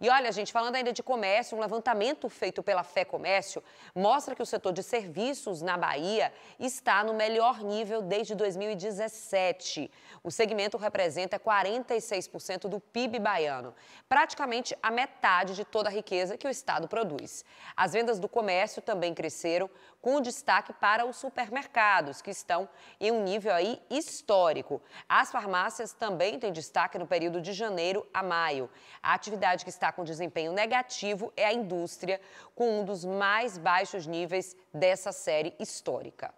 E olha, gente, falando ainda de comércio, um levantamento feito pela Fé Comércio mostra que o setor de serviços na Bahia está no melhor nível desde 2017. O segmento representa 46% do PIB baiano, praticamente a metade de toda a riqueza que o estado produz. As vendas do comércio também cresceram, com destaque para os supermercados, que estão em um nível aí histórico. As farmácias também têm destaque no período de janeiro a maio. A atividade que está está com desempenho negativo é a indústria, com um dos mais baixos níveis dessa série histórica.